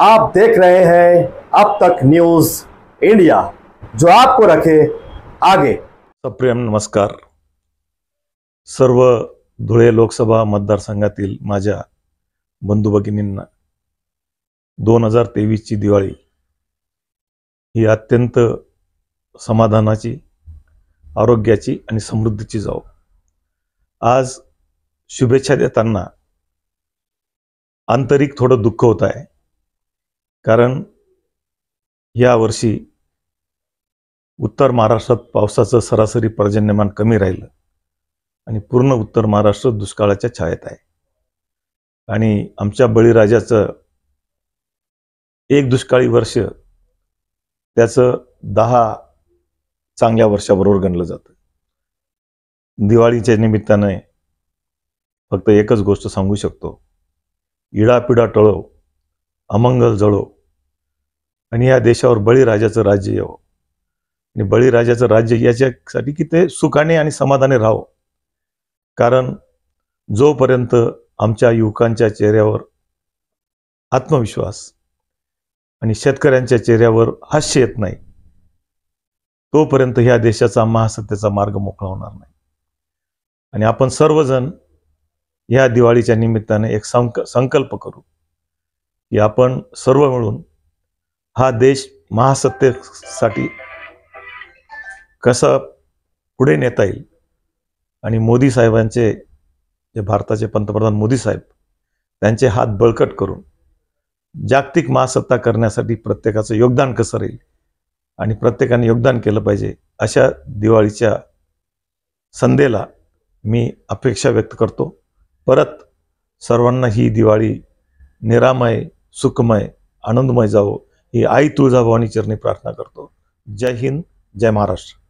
आप देख रहे हैं अब तक न्यूज इंडिया जो आपको रखे आगे सप्रेम नमस्कार सर्व धुळे लोकसभा मतदारसंघातील माझ्या बंधू भगिनींना दोन हजार तेवीसची दिवाळी ही अत्यंत समाधानाची आरोग्याची आणि समृद्धीची जाऊ आज शुभेच्छा देताना आंतरिक थोडं दुःख होत आहे कारण या वर्षी उत्तर महाराष्ट्रात पावसाचं सरासरी पर्जन्यमान कमी राहिलं आणि पूर्ण उत्तर महाराष्ट्र दुष्काळाच्या छायेत आहे आणि आमच्या बळीराजाचं एक दुष्काळी वर्ष त्याचं दहा चांगल्या वर्षाबरोबर गणलं जातं दिवाळीच्या निमित्ताने फक्त एकच गोष्ट सांगू शकतो इडापिडा टळव अमंगल जळो आणि या देशावर बळीराजाचं राज्य येवो आणि बळीराजाचं राज्य याच्यासाठी की ते सुखाने आणि समाधाने राहो कारण जोपर्यंत आमच्या युवकांच्या चेहऱ्यावर आत्मविश्वास आणि शेतकऱ्यांच्या चेहऱ्यावर हास्य येत नाही तोपर्यंत ह्या देशाचा महासत्तेचा मार्ग मोकळा होणार नाही आणि आपण सर्वजण ह्या दिवाळीच्या निमित्ताने एक संक संकल्प करू की आपण सर्व मिळून हा देश महासत्तेसाठी कसं पुढे नेता येईल आणि मोदी साहेबांचे जे भारताचे पंतप्रधान मोदी साहेब त्यांचे हात बळकट करून जागतिक महासत्ता करण्यासाठी प्रत्येकाचं योगदान कसं राहील आणि प्रत्येकाने योगदान केलं पाहिजे अशा दिवाळीच्या संधेला मी अपेक्षा व्यक्त करतो परत सर्वांना ही दिवाळी निरामय सुखमय आनंदमय जावो ही आई तुळजाभवानी चरणी प्रार्थना करतो जय हिंद जय महाराष्ट्र